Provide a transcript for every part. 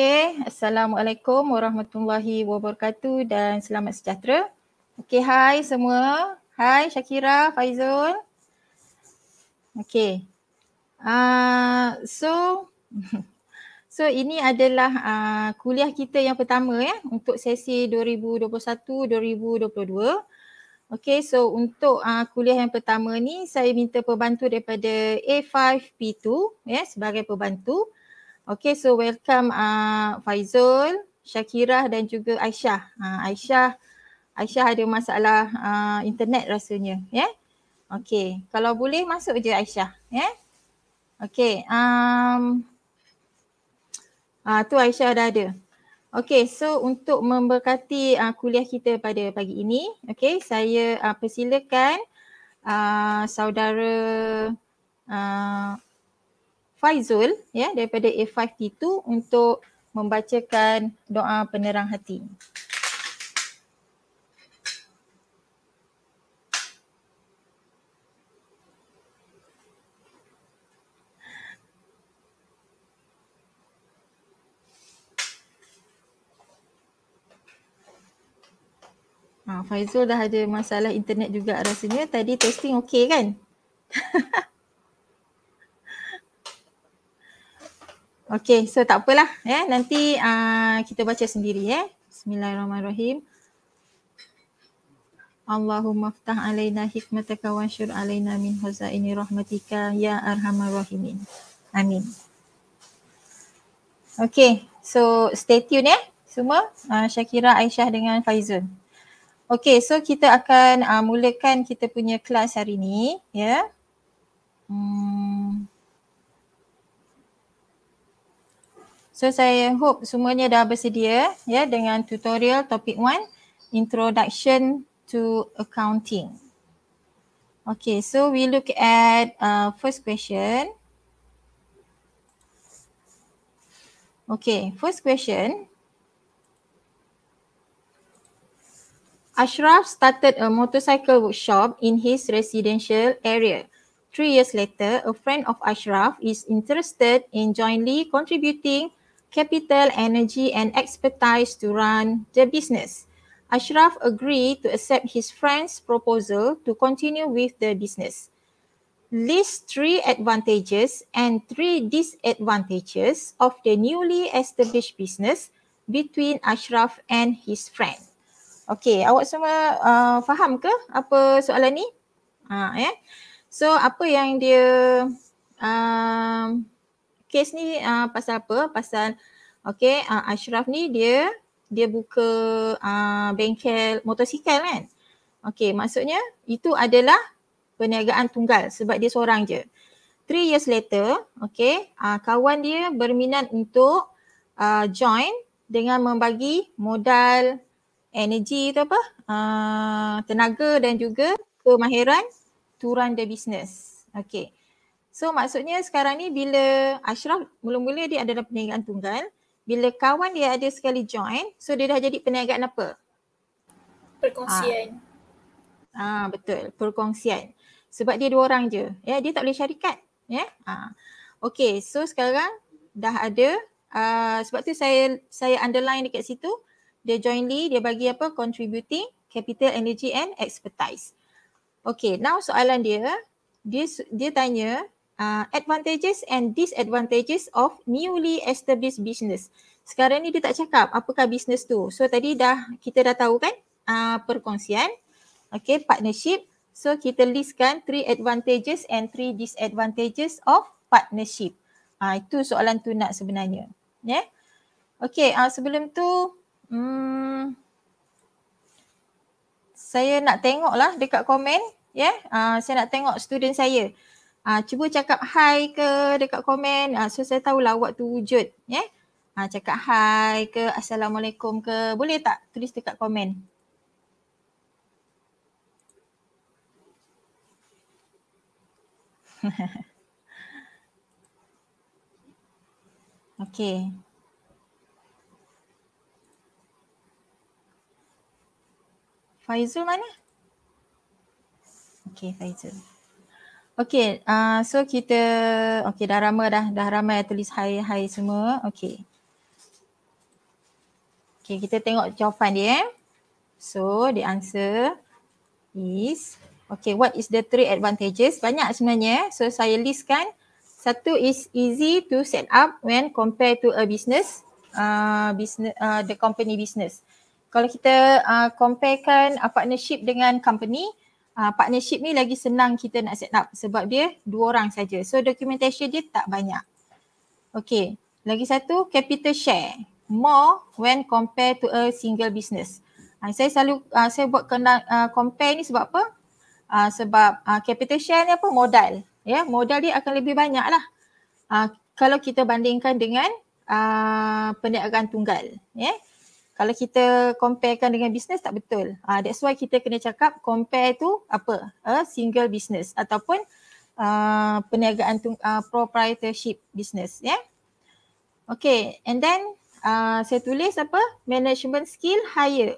Okay, Assalamualaikum warahmatullahi wabarakatuh dan selamat sejahtera. Okay, hai semua. Hai Shakira, Faizul. Okay. Uh, ah, so, so ini adalah uh, kuliah kita yang pertama ya untuk sesi 2021-2022. Okay, so untuk uh, kuliah yang pertama ni saya minta pembantu daripada A5P2 ya sebagai pembantu. Pembantu. Okay, so welcome uh, Faizul, Syakirah dan juga Aisyah. Uh, Aisyah Aisyah ada masalah uh, internet rasanya, ya? Yeah? Okay, kalau boleh masuk je Aisyah, ya? Yeah? Okay, um, uh, tu Aisyah dah ada. Okay, so untuk memberkati uh, kuliah kita pada pagi ini, okay, saya uh, persilakan uh, saudara uh, Faizul ya daripada A5T2 untuk membacakan doa penerang hati. Ha, Faizul dah ada masalah internet juga rasanya. Tadi testing okey kan? Okay, so tak apalah. Eh. Nanti uh, kita baca sendiri. Eh. Bismillahirrahmanirrahim. Allahumma ftah alaina hikmataka wa syur alaina min huzaini rahmatika ya arhamar rahimin. Amin. Okay, so stay tune ya eh, semua. Uh, Syakira, Aisyah dengan Faizun. Okay, so kita akan uh, mulakan kita punya kelas hari ni. Ya. Yeah. Hmm. So saya hope semuanya dah bersedia ya dengan tutorial topik 1 Introduction to Accounting. Okay, so we look at uh, first question. Okay, first question. Ashraf started a motorcycle workshop in his residential area. Three years later, a friend of Ashraf is interested in jointly contributing capital, energy and expertise to run the business. Ashraf agreed to accept his friend's proposal to continue with the business. List three advantages and three disadvantages of the newly established business between Ashraf and his friend. Okay, awak semua uh, faham ke apa soalan ni? Ha, yeah. Eh? So apa yang dia um, kes ni uh, pasal apa? Pasal okey uh, ah, Ashraf ni dia dia buka uh, bengkel motosikal kan? Okey, maksudnya itu adalah perniagaan tunggal sebab dia seorang je. Three years later, okay, uh, kawan dia berminat untuk uh, join dengan membagi modal energy itu apa, uh, tenaga dan juga kemahiran turun run the business. Okay, So maksudnya sekarang ni bila Ashraf mula-mula dia adalah perniagaan tunggal, bila kawan dia ada sekali join, so dia dah jadi perniagaan apa? Perkongsian. Ah. ah betul, perkongsian. Sebab dia dua orang je. Ya, dia tak boleh syarikat. Ya. Yeah? Ah. Okay, so sekarang dah ada uh, sebab tu saya saya underline dekat situ dia jointly dia bagi apa contributing capital energy and expertise. Okay, now soalan dia dia dia tanya Uh, advantages and disadvantages of newly established business. Sekarang ni dia tak cakap apakah business tu. So tadi dah kita dah tahu kan uh, perkongsian. Okay partnership. So kita listkan three advantages and three disadvantages of partnership. Uh, itu soalan tu nak sebenarnya. Yeah. Okay uh, sebelum tu hmm, saya nak tengok lah dekat komen. Yeah. Ya. Uh, saya nak tengok student saya uh, cuba cakap hi ke dekat komen uh, so saya tahulah awak tu wujud ya yeah? uh, cakap hi ke assalamualaikum ke boleh tak tulis dekat komen okay Faizul mana? Okay, Faizul. Okay, uh, so kita, okay dah ramai dah, dah ramai tulis hai, hai semua. Okay. Okay, kita tengok jawapan dia. Eh. So, the answer is, okay, what is the three advantages? Banyak sebenarnya. Eh. So, saya listkan. Satu is easy to set up when compared to a business, uh, business uh, the company business. Kalau kita uh, compare kan partnership dengan company, Ah, partnership ni lagi senang kita nak set up sebab dia dua orang saja. So documentation dia tak banyak. Okay. Lagi satu, capital share. More when compared to a single business. Uh, saya selalu uh, saya buat kena, uh, compare ni sebab apa? Uh, sebab uh, capital share ni apa? Modal. Ya, yeah, modal dia akan lebih banyak lah. Uh, kalau kita bandingkan dengan uh, perniagaan tunggal. Ya. Yeah kalau kita comparekan dengan bisnes tak betul. Uh, that's why kita kena cakap compare tu apa? A single business ataupun uh, perniagaan tu, uh, proprietorship business. ya. Yeah? Okay and then uh, saya tulis apa? Management skill hire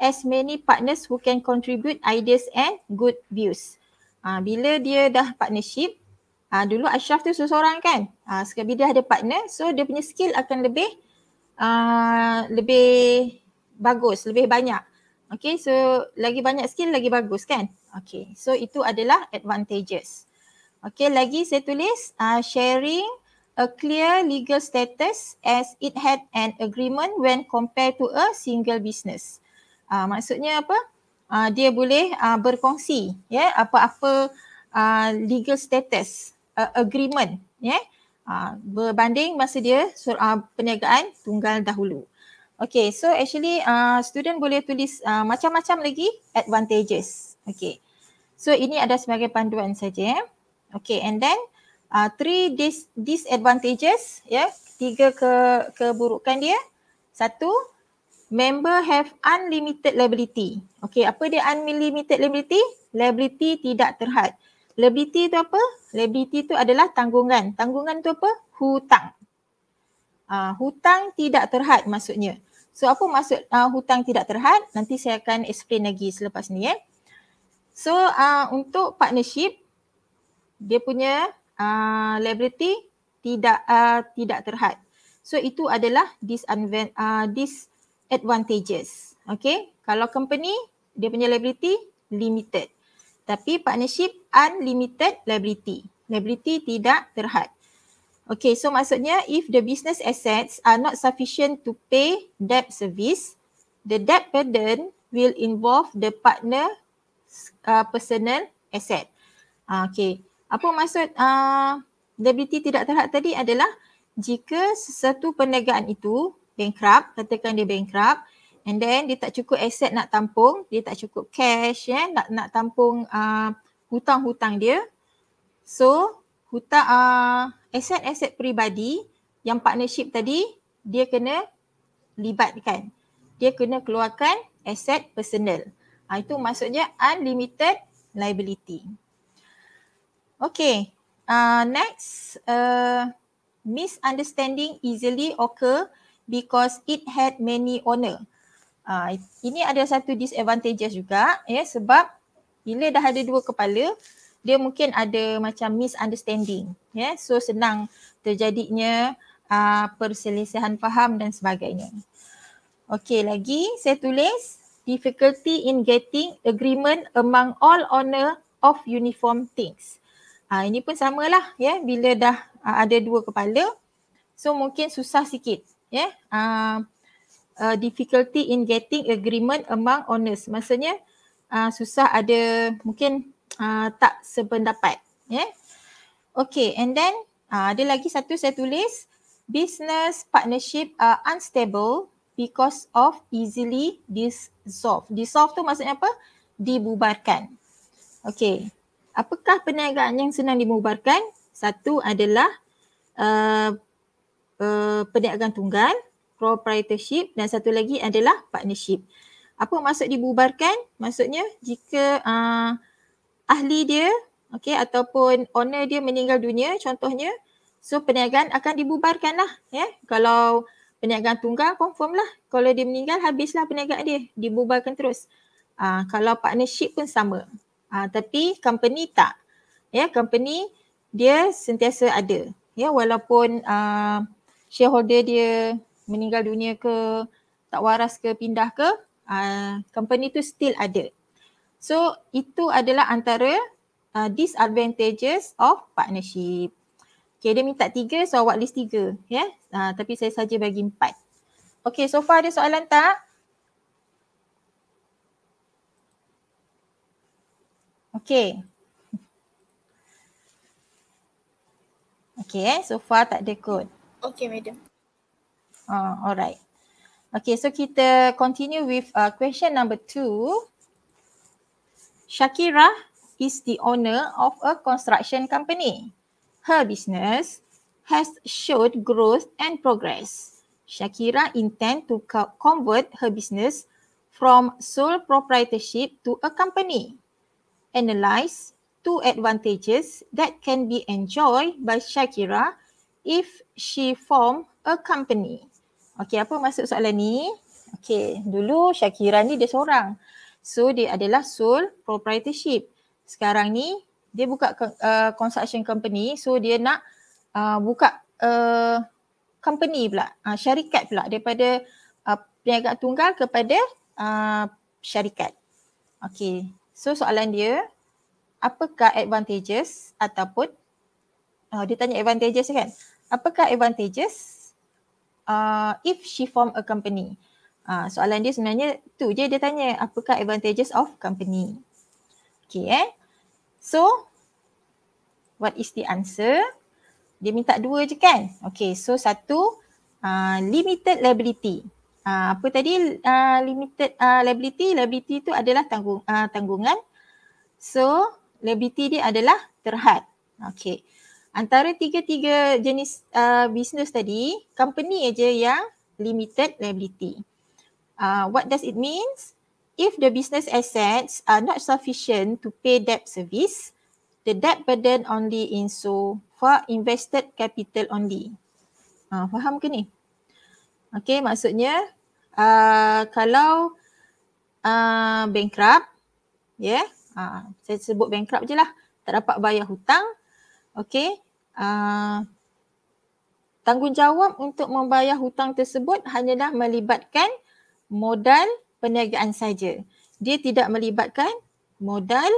as many partners who can contribute ideas and good views. Uh, bila dia dah partnership, uh, dulu Ashraf tu seorang kan? Uh, sekarang dia ada partner so dia punya skill akan lebih uh, lebih bagus, lebih banyak. Okay, so lagi banyak skill lagi bagus kan? Okay, so itu adalah advantages. Okay, lagi saya tulis uh, sharing a clear legal status as it had an agreement when compared to a single business. Uh, maksudnya apa? Uh, dia boleh uh, berkongsi ya yeah, apa-apa uh, legal status uh, agreement ya yeah. Ha, berbanding masa dia uh, perniagaan tunggal dahulu. Okay so actually uh, student boleh tulis uh, macam-macam lagi advantages. Okay so ini ada sebagai panduan saja. Eh. Okay and then uh, three dis- disadvantages ya yeah. tiga ke keburukan dia. Satu member have unlimited liability. Okay apa dia unlimited liability? Liability tidak terhad. Liability tu apa? Liability tu adalah tanggungan. Tanggungan tu apa? Hutang. Uh, hutang tidak terhad maksudnya. So apa maksud uh, hutang tidak terhad? Nanti saya akan explain lagi selepas ni eh. So uh, untuk partnership dia punya uh, liability tidak uh, tidak terhad. So itu adalah disadvantages. okay. Kalau company dia punya liability limited tapi partnership unlimited liability. Liability tidak terhad. Okay, so maksudnya if the business assets are not sufficient to pay debt service, the debt burden will involve the partner uh, personal asset. Uh, okay, apa maksud uh, liability tidak terhad tadi adalah jika sesuatu perniagaan itu bankrupt, katakan dia bankrupt, And then dia tak cukup aset nak tampung, dia tak cukup cash ya, yeah, nak nak tampung uh, hutang-hutang dia. So, hutang uh, aset-aset peribadi yang partnership tadi dia kena libatkan. Dia kena keluarkan aset personal. Ha, itu maksudnya unlimited liability. Okay, uh, next. Uh, misunderstanding easily occur because it had many owner. Uh, ini ada satu disadvantage juga ya yeah, sebab bila dah ada dua kepala dia mungkin ada macam misunderstanding ya yeah. so senang terjadinya uh, perselisihan faham dan sebagainya. Okey lagi saya tulis difficulty in getting agreement among all owner of uniform things. Uh, ini pun samalah ya yeah. bila dah uh, ada dua kepala so mungkin susah sikit ya yeah. uh, uh, difficulty in getting agreement among owners. Maksudnya uh, susah ada mungkin uh, tak sependapat. Yeah? Okay and then uh, ada lagi satu saya tulis. Business partnership are unstable because of easily dissolved. Dissolved tu maksudnya apa? Dibubarkan. Okay. Apakah perniagaan yang senang dibubarkan? Satu adalah uh, uh, perniagaan tunggal proprietorship dan satu lagi adalah partnership. Apa maksud dibubarkan? Maksudnya jika uh, ahli dia okay, ataupun owner dia meninggal dunia contohnya so perniagaan akan dibubarkan lah. Yeah? Kalau perniagaan tunggal confirm lah. Kalau dia meninggal habislah perniagaan dia. Dibubarkan terus. Uh, kalau partnership pun sama. Uh, tapi company tak. Yeah, company dia sentiasa ada. Ya, yeah, walaupun uh, shareholder dia meninggal dunia ke tak waras ke pindah ke uh, company tu still ada so itu adalah antara uh, disadvantages of partnership okay dia minta tiga so awak list tiga ya yeah? uh, tapi saya saja bagi empat okay so far ada soalan tak okay Okay, so far tak ada kot. Okay, madam. Uh, alright. Okay, so kita continue with uh, question number two. Shakira is the owner of a construction company. Her business has showed growth and progress. Shakira intend to co- convert her business from sole proprietorship to a company. Analyze two advantages that can be enjoyed by Shakira if she form a company. Okey, apa maksud soalan ni? Okey, dulu syakiran ni dia seorang. So dia adalah sole proprietorship. Sekarang ni dia buka uh, construction company, so dia nak uh, buka uh, company pula, uh, syarikat pula daripada uh, peniaga tunggal kepada uh, syarikat. Okey. So soalan dia, apakah advantages ataupun uh, dia tanya advantages kan? Apakah advantages uh, if she form a company? Uh, soalan dia sebenarnya tu je dia tanya apakah advantages of company. Okay eh. So what is the answer? Dia minta dua je kan? Okay so satu uh, limited liability. Uh, apa tadi uh, limited uh, liability? Liability tu adalah tanggung uh, tanggungan. So liability dia adalah terhad. Okay antara tiga-tiga jenis uh, business tadi, company aja yang limited liability. Uh, what does it means? If the business assets are not sufficient to pay debt service, the debt burden only in so for invested capital only. Uh, faham ke ni? Okay, maksudnya uh, kalau uh, bankrupt, yeah, uh, saya sebut bankrupt je lah, tak dapat bayar hutang, okay, Ah, tanggungjawab untuk membayar hutang tersebut hanyalah melibatkan modal perniagaan saja. Dia tidak melibatkan modal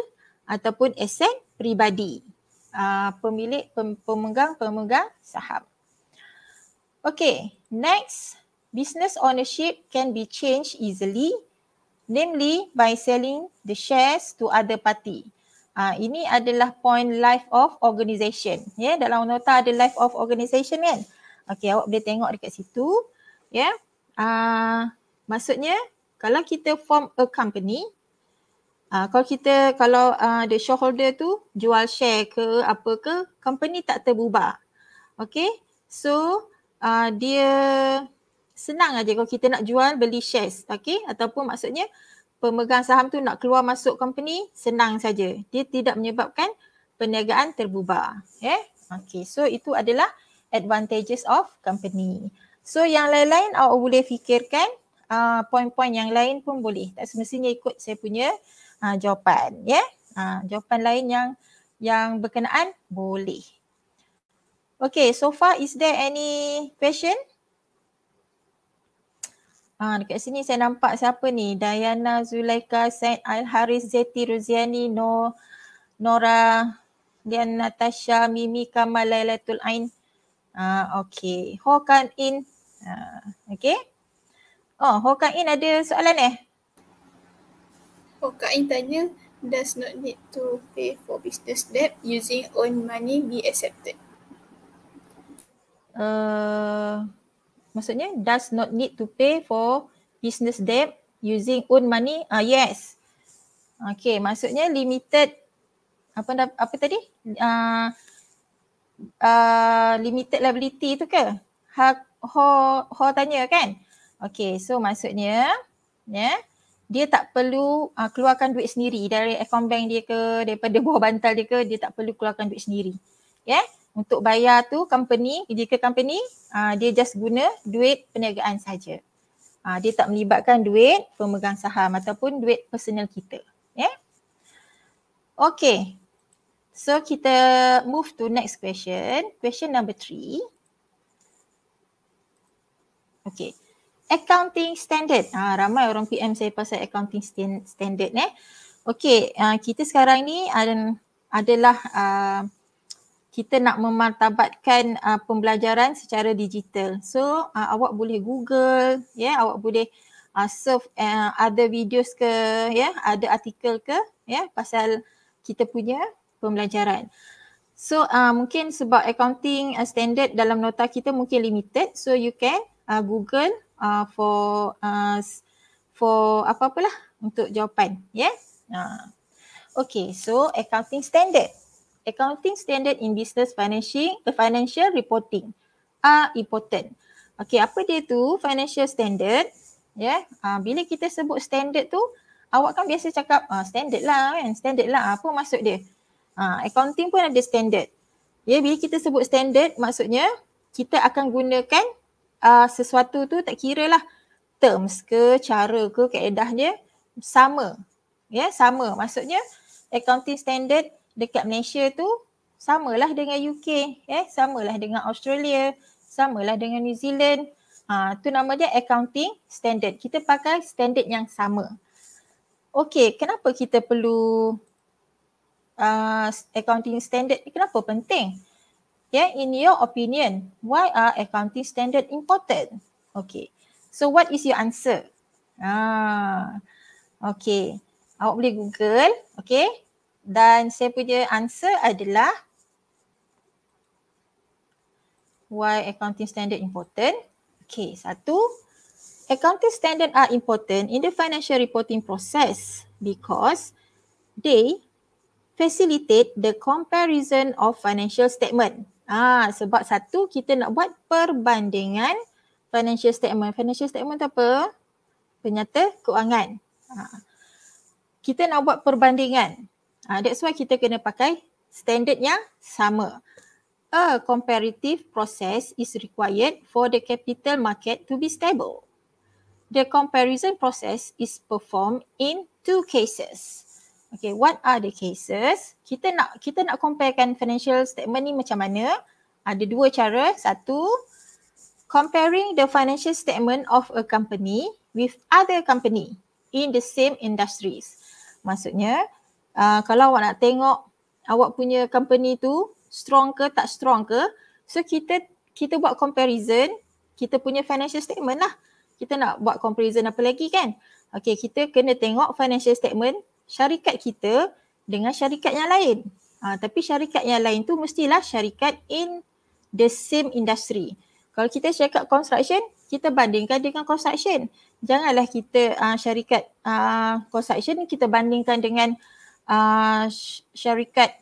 ataupun aset peribadi ah, pemilik pemegang-pemegang saham. Okay, next. Business ownership can be changed easily namely by selling the shares to other party. Ha, ini adalah point life of organisation. Ya, yeah, dalam nota ada life of organisation kan? Okey, awak boleh tengok dekat situ. Ya. Yeah. Ah, maksudnya kalau kita form a company, ah kalau kita kalau uh, the shareholder tu jual share ke apa ke, company tak terbubar. Okey. So, ah uh, dia senang aja kalau kita nak jual beli shares, okey? Ataupun maksudnya pemegang saham tu nak keluar masuk company senang saja. Dia tidak menyebabkan perniagaan terbubar. Eh? Ya? Okay. So itu adalah advantages of company. So yang lain-lain awak boleh fikirkan uh, poin-poin yang lain pun boleh. Tak semestinya ikut saya punya uh, jawapan. Ya? Yeah? Uh, jawapan lain yang yang berkenaan boleh. Okay, so far is there any question? Ha, dekat sini saya nampak siapa ni? Diana Zulaika Said Al Haris Zeti Ruziani No Nora Dian Natasha Mimi Kamal Lailatul Ain. Ah ha, okay okey. Ho Kan In. Uh, okey. Oh, Ho Kan In ada soalan eh? Ho Kan In tanya, does not need to pay for business debt using own money be accepted? Uh, Maksudnya does not need to pay for business debt using own money. Ah uh, yes. Okay, maksudnya limited apa apa tadi? Ah uh, uh, limited liability tu ke? Ha ho ho tanya kan? Okay, so maksudnya ya yeah, dia tak perlu uh, keluarkan duit sendiri dari account bank dia ke daripada bawah bantal dia ke dia tak perlu keluarkan duit sendiri. Ya? Yeah? untuk bayar tu company jika company uh, dia just guna duit perniagaan saja. Uh, dia tak melibatkan duit pemegang saham ataupun duit personal kita. Yeah? Okay. So kita move to next question. Question number three. Okay. Accounting standard. Ah, ha, ramai orang PM saya pasal accounting standard eh. Okay, uh, ah, kita sekarang ni ada adalah uh, kita nak memartabatkan uh, pembelajaran secara digital. So uh, awak boleh google, ya yeah, awak boleh uh, surf uh, other videos ke, ya yeah, ada artikel ke, ya yeah, pasal kita punya pembelajaran. So uh, mungkin sebab accounting uh, standard dalam nota kita mungkin limited, so you can uh, google uh, for uh, for apa-apalah untuk jawapan, ya. Yeah? Uh. Okay, so accounting standard accounting standard in business financing, the eh, financial reporting are important. Okay, apa dia tu financial standard? Yeah, ya. uh, bila kita sebut standard tu, awak kan biasa cakap uh, standard lah kan, standard lah apa maksud dia? Uh, accounting pun ada standard. Ya, yeah, bila kita sebut standard maksudnya kita akan gunakan uh, sesuatu tu tak kira lah terms ke, cara ke, kaedah dia sama. Ya, yeah, sama. Maksudnya accounting standard dekat Malaysia tu sama lah dengan UK, eh ya. lah dengan Australia, sama lah dengan New Zealand. Ha, tu nama dia accounting standard. Kita pakai standard yang sama. Okey, kenapa kita perlu uh, accounting standard? Kenapa penting? Yeah, in your opinion, why are accounting standard important? Okay, so what is your answer? Ah, okay, awak boleh Google. Okay, dan saya punya answer adalah why accounting standard important. Okay, satu. Accounting standard are important in the financial reporting process because they facilitate the comparison of financial statement. Ah, sebab satu kita nak buat perbandingan financial statement. Financial statement apa? Penyata keuangan. Ah. Kita nak buat perbandingan. Ha, that's why kita kena pakai standard yang sama. A comparative process is required for the capital market to be stable. The comparison process is performed in two cases. Okay, what are the cases? Kita nak kita nak comparekan financial statement ni macam mana? Ada dua cara. Satu, comparing the financial statement of a company with other company in the same industries. Maksudnya, Ah, kalau awak nak tengok awak punya company tu strong ke tak strong ke so kita kita buat comparison kita punya financial statement lah kita nak buat comparison apa lagi kan okey kita kena tengok financial statement syarikat kita dengan syarikat yang lain ha, tapi syarikat yang lain tu mestilah syarikat in the same industry kalau kita syarikat construction kita bandingkan dengan construction janganlah kita uh, syarikat uh, construction kita bandingkan dengan uh, syarikat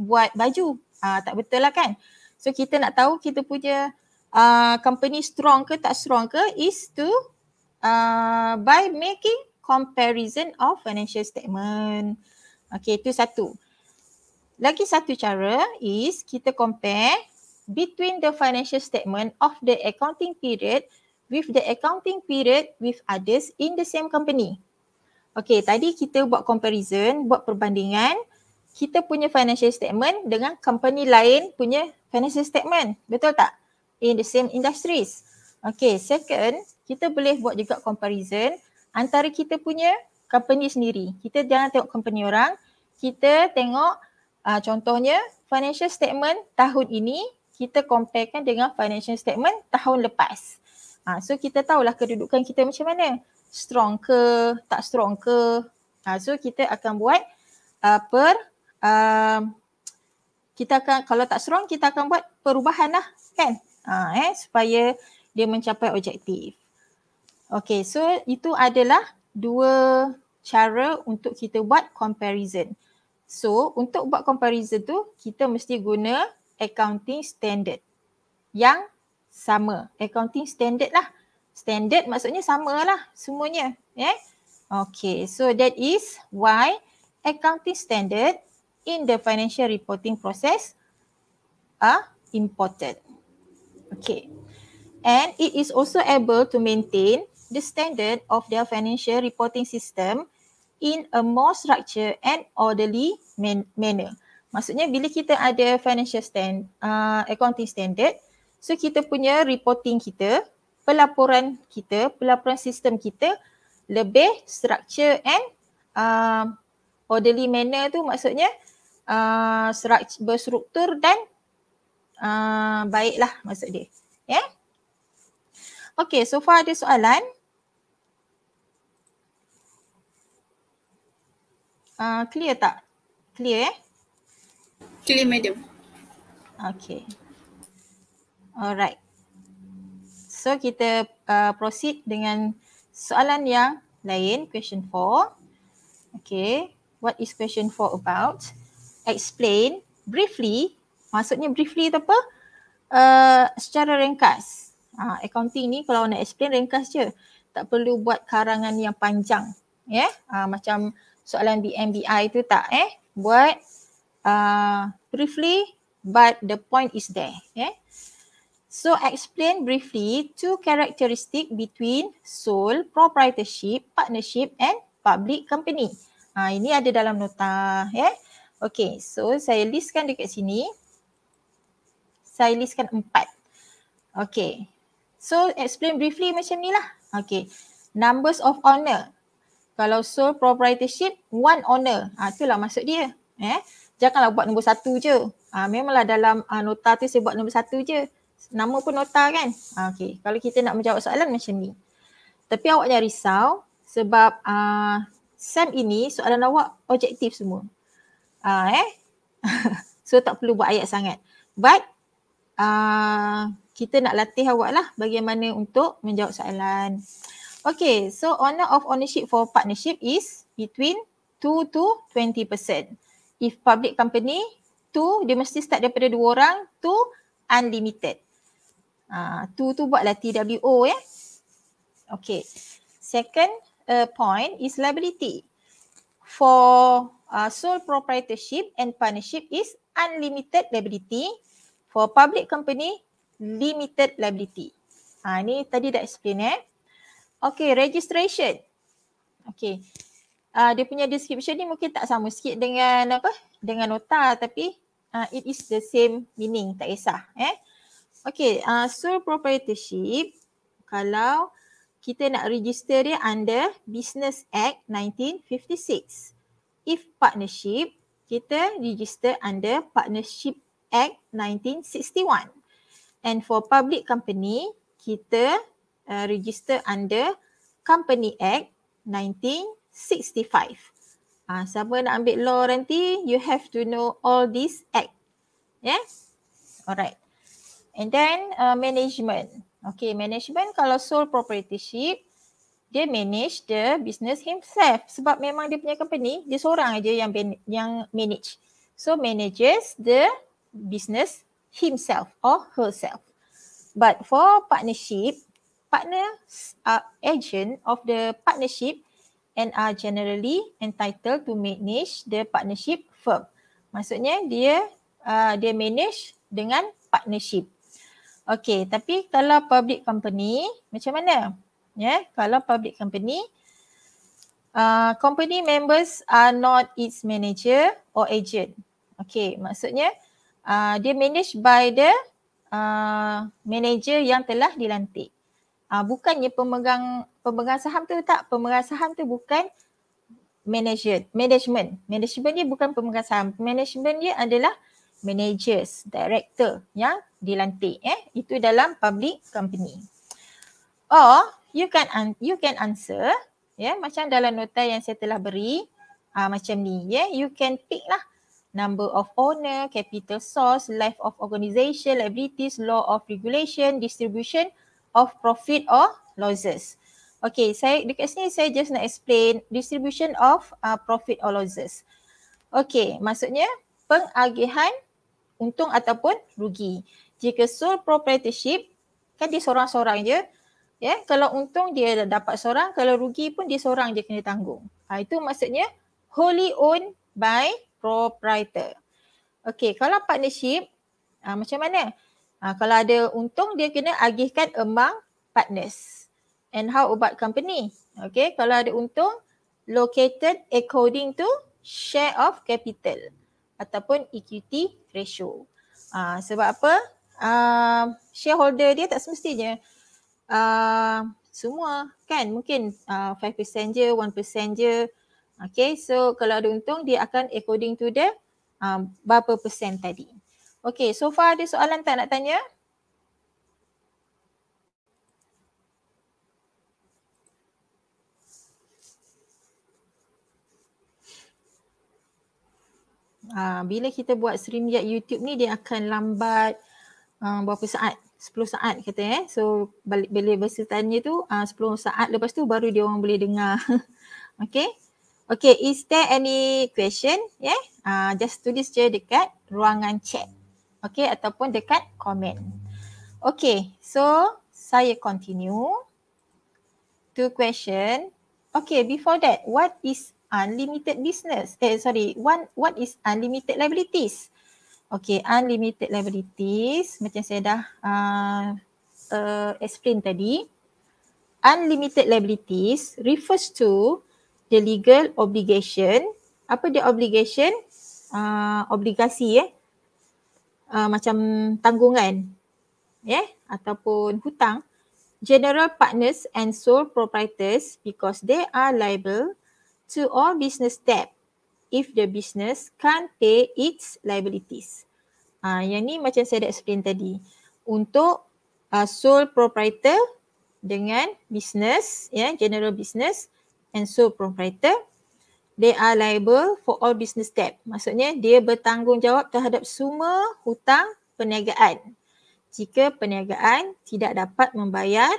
buat baju. Uh, tak betul lah kan? So kita nak tahu kita punya uh, company strong ke tak strong ke is to uh, by making comparison of financial statement. Okay itu satu. Lagi satu cara is kita compare between the financial statement of the accounting period with the accounting period with others in the same company. Okay tadi kita buat comparison, buat perbandingan kita punya financial statement dengan company lain punya financial statement. Betul tak? In the same industries. Okay second, kita boleh buat juga comparison antara kita punya company sendiri. Kita jangan tengok company orang. Kita tengok uh, contohnya financial statement tahun ini kita comparekan dengan financial statement tahun lepas. Uh, so kita tahulah kedudukan kita macam mana strong ke, tak strong ke. Ha, so kita akan buat uh, per uh, kita akan kalau tak strong kita akan buat perubahan lah kan. Ha, eh, supaya dia mencapai objektif. Okay so itu adalah dua cara untuk kita buat comparison. So untuk buat comparison tu kita mesti guna accounting standard yang sama. Accounting standard lah standard maksudnya samalah semuanya yeah? okay so that is why accounting standard in the financial reporting process are important okay and it is also able to maintain the standard of their financial reporting system in a more structured and orderly man- manner maksudnya bila kita ada financial stand uh, accounting standard so kita punya reporting kita pelaporan kita, pelaporan sistem kita lebih structure and uh, orderly manner tu maksudnya uh, berstruktur dan uh, baiklah maksud dia. Ya. Yeah? Okay, so far ada soalan. Uh, clear tak? Clear eh? Clear madam. Okay. Alright. So kita uh, proceed dengan soalan yang lain, question 4. Okay, what is question 4 about? Explain briefly, maksudnya briefly tu apa? Uh, secara ringkas. Uh, accounting ni kalau nak explain ringkas je. Tak perlu buat karangan yang panjang. Yeah? Ya? Uh, macam soalan BMBI tu tak eh. Buat uh, briefly but the point is there. Yeah? So explain briefly two characteristic between sole proprietorship, partnership and public company. Ha, ini ada dalam nota. Yeah? Okay, so saya listkan dekat sini. Saya listkan empat. Okay, so explain briefly macam ni lah. Okay, numbers of owner. Kalau sole proprietorship, one owner. Ha, itulah maksud dia. Eh? Janganlah buat nombor satu je. Ha, memanglah dalam ha, nota tu saya buat nombor satu je nama pun nota kan. Ah, okey, kalau kita nak menjawab soalan macam ni. Tapi awak jangan risau sebab uh, sem ini soalan awak objektif semua. Uh, eh. so tak perlu buat ayat sangat. But uh, kita nak latih awak lah bagaimana untuk menjawab soalan. Okey. so owner of ownership for partnership is between 2 to 20%. If public company, 2 dia mesti start daripada 2 orang, 2 unlimited. Ah, tu tu buatlah TWO ya. Yeah. Okay. Second uh, point is liability. For uh, sole proprietorship and partnership is unlimited liability. For public company, limited liability. Ha, ni tadi dah explain eh. Okay, registration. Okay. Uh, dia punya description ni mungkin tak sama sikit dengan apa? Dengan nota tapi uh, it is the same meaning. Tak kisah. Eh? Okay, uh, sole proprietorship kalau kita nak register dia under Business Act 1956. If partnership, kita register under Partnership Act 1961. And for public company, kita uh, register under Company Act 1965. Ah, uh, siapa nak ambil law nanti, you have to know all these act. Yes? Yeah? Alright. And then uh, management. Okay, management kalau sole proprietorship, dia manage the business himself sebab memang dia punya company, dia seorang aja yang yang manage. So manages the business himself or herself. But for partnership, partners are uh, agent of the partnership and are generally entitled to manage the partnership firm. Maksudnya dia uh, dia manage dengan partnership. Okay tapi kalau public company macam mana? Ya yeah, kalau public company uh, company members are not its manager or agent. Okay maksudnya uh, dia manage by the uh, manager yang telah dilantik. Uh, bukannya pemegang pemegang saham tu tak pemegang saham tu bukan manager management management dia bukan pemegang saham management dia adalah managers director yang dilantik eh itu dalam public company or you can you can answer ya yeah, macam dalam nota yang saya telah beri uh, macam ni ya yeah, you can pick lah number of owner capital source life of organisation, liabilities law of regulation distribution of profit or losses Okay, saya dekat sini saya just nak explain distribution of uh, profit or losses. Okay, maksudnya pengagihan untung ataupun rugi jika sole proprietorship kan dia seorang-seorang je ya yeah? kalau untung dia dapat seorang kalau rugi pun dia seorang je kena tanggung ha, itu maksudnya wholly owned by proprietor okey kalau partnership ha, macam mana ha, kalau ada untung dia kena agihkan among partners and how about company okey kalau ada untung located according to share of capital ataupun equity ratio. Uh, sebab apa? uh, shareholder dia tak semestinya uh, semua kan mungkin uh, ah, 5% je 1% je okay so kalau ada untung dia akan according to the uh, berapa persen tadi okay so far ada soalan tak nak tanya Uh, bila kita buat stream YouTube ni dia akan lambat uh, berapa saat 10 saat kata eh so balik bila bahasa tanya tu ah, uh, 10 saat lepas tu baru dia orang boleh dengar okay okay is there any question yeah uh, just tulis je dekat ruangan chat okay ataupun dekat komen okay so saya continue two question okay before that what is unlimited business eh sorry one what is unlimited liabilities Okay, unlimited liabilities macam saya dah uh, uh, explain tadi. Unlimited liabilities refers to the legal obligation. Apa dia obligation? Uh, obligasi eh. Uh, macam tanggungan ya yeah? ataupun hutang general partners and sole proprietors because they are liable to all business debt if the business can't pay its liabilities. Uh, yang ni macam saya dah explain tadi. Untuk uh, sole proprietor dengan business, ya yeah, general business and sole proprietor, they are liable for all business debt. Maksudnya dia bertanggungjawab terhadap semua hutang perniagaan. Jika perniagaan tidak dapat membayar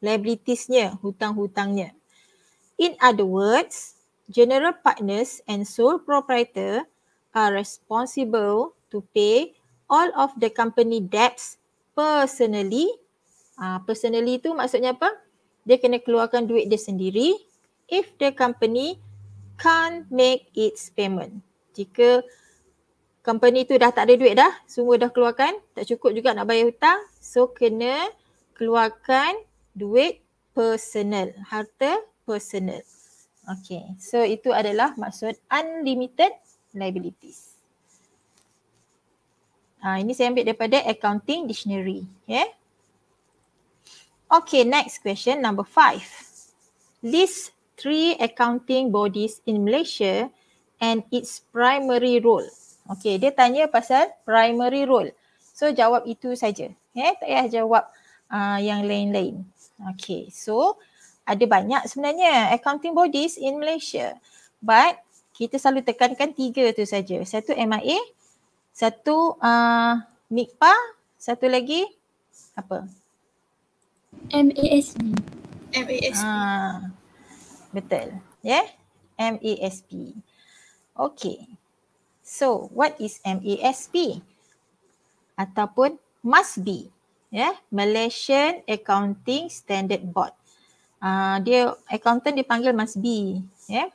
liabilitiesnya, hutang-hutangnya. In other words, general partners and sole proprietor are responsible to pay all of the company debts personally. Ah, uh, personally tu maksudnya apa? Dia kena keluarkan duit dia sendiri if the company can't make its payment. Jika company tu dah tak ada duit dah, semua dah keluarkan, tak cukup juga nak bayar hutang, so kena keluarkan duit personal, harta personal. Okay, so itu adalah maksud unlimited liabilities. Ha, ini saya ambil daripada accounting dictionary. yeah. okay, next question number five. List three accounting bodies in Malaysia and its primary role. Okay, dia tanya pasal primary role. So jawab itu saja. yeah, tak payah jawab uh, yang lain-lain. Okay, so ada banyak sebenarnya accounting bodies in Malaysia. But kita selalu tekankan tiga tu saja. Satu MIA, satu uh, MIPA, satu lagi apa? MASB. MASB. Ah, betul. Yeah? MASB. Okay. So, what is MASB? Ataupun must be. Yeah? Malaysian Accounting Standard Board. Ah, dia accountant dipanggil must be. Yeah.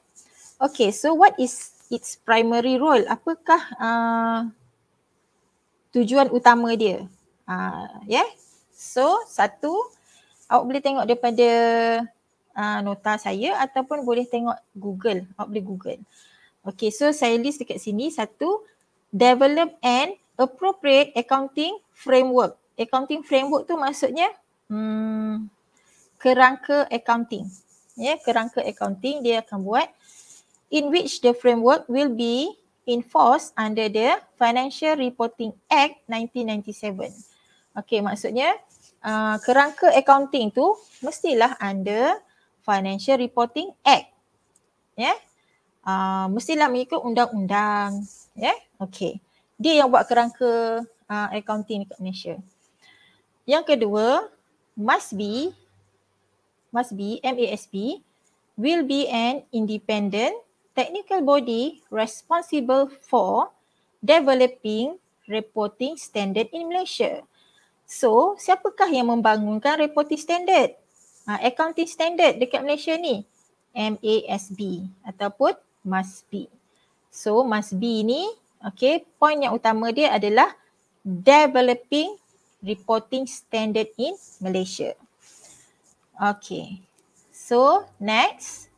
Okay, so what is its primary role? Apakah uh, tujuan utama dia? Uh, ah, yeah. So, satu, awak boleh tengok daripada uh, nota saya ataupun boleh tengok Google. Awak boleh Google. Okay, so saya list dekat sini. Satu, develop and appropriate accounting framework. Accounting framework tu maksudnya hmm, kerangka accounting. Ya, yeah, kerangka accounting dia akan buat in which the framework will be enforced under the Financial Reporting Act 1997. Okay, maksudnya uh, kerangka accounting tu mestilah under Financial Reporting Act. Ya, yeah? uh, mestilah mengikut undang-undang. Ya, yeah? okay. Dia yang buat kerangka uh, accounting dekat Malaysia. Yang kedua, must be must be MASB will be an independent technical body responsible for developing reporting standard in Malaysia. So, siapakah yang membangunkan reporting standard? Uh, accounting standard dekat Malaysia ni? MASB ataupun must be. So, must be ni, okay, point yang utama dia adalah developing reporting standard in Malaysia. Okay. So, next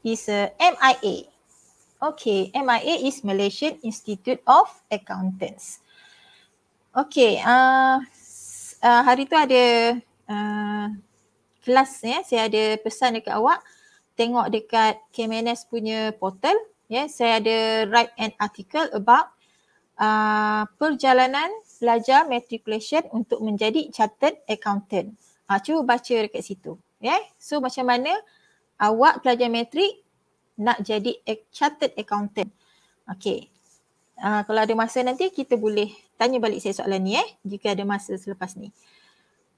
is a MIA. Okay, MIA is Malaysian Institute of Accountants. Okay, uh, uh, hari tu ada uh, kelas ya, yeah. saya ada pesan dekat awak tengok dekat KMNS punya portal ya, yeah. saya ada write an article about uh, perjalanan belajar matriculation untuk menjadi chartered accountant. Ha, cuba baca dekat situ. Yeah? So macam mana awak pelajar metrik nak jadi chartered accountant. Okay. Uh, ha, kalau ada masa nanti kita boleh tanya balik saya soalan ni eh. Jika ada masa selepas ni.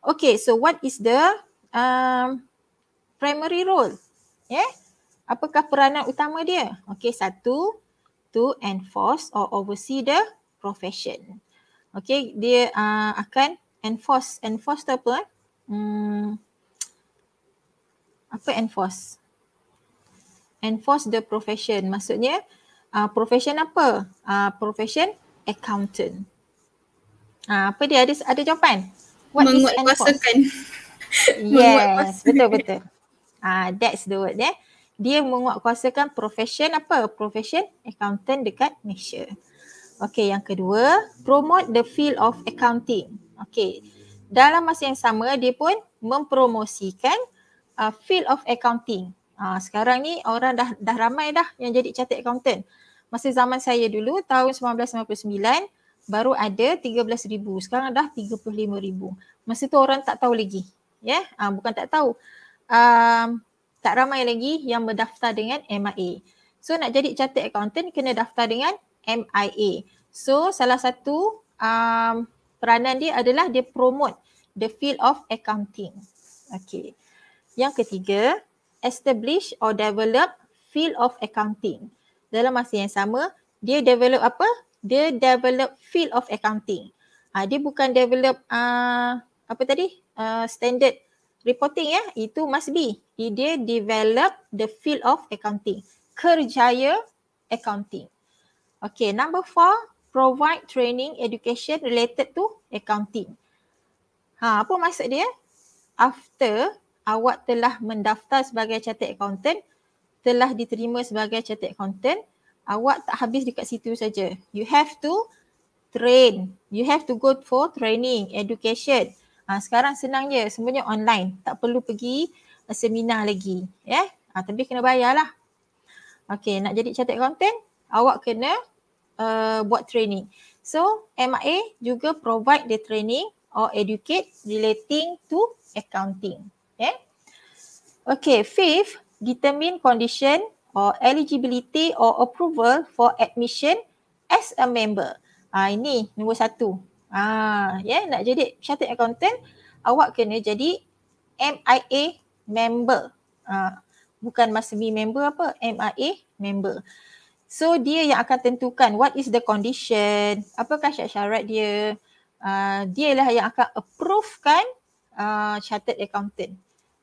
Okay so what is the um, primary role? Yeah? Apakah peranan utama dia? Okay satu to enforce or oversee the profession. Okay dia uh, akan enforce. Enforce tu apa? Eh? hmm, apa enforce enforce the profession maksudnya uh, profession apa uh, profession accountant uh, apa dia ada ada jawapan what menguatkuasakan. is enforcekan yes betul betul uh, that's the word yeah dia menguatkuasakan profession apa profession accountant dekat Malaysia okay yang kedua promote the field of accounting okay dalam masa yang sama dia pun mempromosikan uh, field of accounting. Uh, sekarang ni orang dah dah ramai dah yang jadi chartered accountant. Masa zaman saya dulu tahun 1999 baru ada 13,000. Sekarang dah 35,000. Masa tu orang tak tahu lagi. Ya, yeah? uh, bukan tak tahu. Um, tak ramai lagi yang berdaftar dengan MIA. So nak jadi chartered accountant kena daftar dengan MIA. So salah satu um, peranan dia adalah dia promote the field of accounting. Okay. Yang ketiga, establish or develop field of accounting. Dalam masa yang sama, dia develop apa? Dia develop field of accounting. Ha, dia bukan develop uh, apa tadi? Uh, standard reporting ya. Itu must be. Dia develop the field of accounting. Kerjaya accounting. Okay, number four, provide training education related to accounting. Ha, apa maksud dia? After awak telah mendaftar sebagai chartered accountant, telah diterima sebagai chartered accountant, awak tak habis dekat situ saja. You have to train. You have to go for training, education. Ha, sekarang senang je, semuanya online. Tak perlu pergi eh, seminar lagi. Ya, yeah? Ha, tapi kena bayar lah. Okay, nak jadi chartered accountant, awak kena uh, buat training. So MIA juga provide the training or educate relating to accounting. Okay. Eh? okay, fifth, determine condition or eligibility or approval for admission as a member. Ah ini nombor satu. Ah yeah, nak jadi chartered accountant, awak kena jadi MIA member. Ah bukan masmi member apa, MIA member. So dia yang akan tentukan what is the condition, apakah syarat-syarat dia. Uh, ah, dia lah yang akan approvekan uh, ah, chartered accountant.